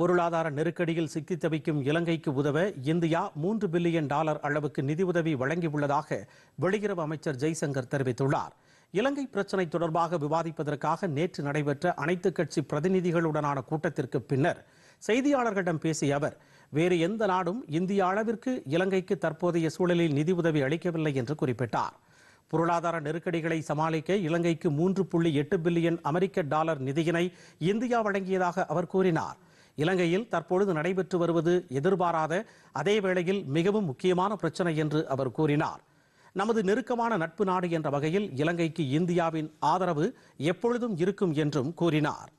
பொருளாதார நெருக்கடியில் சிக்கி தவிக்கும் இலங்கைக்கு உதவ இந்தியா மூன்று பில்லியன் டாலர் அளவுக்கு நிதியுதவி வழங்கியுள்ளதாக வெளியுறவு அமைச்சர் ஜெய்சங்கர் தெரிவித்துள்ளார் இலங்கை பிரச்சினை தொடர்பாக விவாதிப்பதற்காக நேற்று நடைபெற்ற அனைத்து கட்சி பிரதிநிதிகளுடனான கூட்டத்திற்கு பின்னர் செய்தியாளர்களிடம் பேசிய அவர் வேறு எந்த நாடும் இந்திய அளவிற்கு இலங்கைக்கு தற்போதைய சூழலில் நிதியுதவி அளிக்கவில்லை என்று குறிப்பிட்டார் பொருளாதார நெருக்கடிகளை சமாளிக்க இலங்கைக்கு மூன்று புள்ளி எட்டு பில்லியன் அமெரிக்க டாலர் நிதியினை இந்தியா வழங்கியதாக அவர் கூறினார் இலங்கையில் தற்பொழுது நடைபெற்று வருவது எதிர்பாராத அதே வேளையில் மிகவும் முக்கியமான பிரச்சனை என்று அவர் கூறினார் நமது நெருக்கமான நட்பு நாடு என்ற வகையில் இலங்கைக்கு இந்தியாவின் ஆதரவு எப்பொழுதும் இருக்கும் என்றும் கூறினார்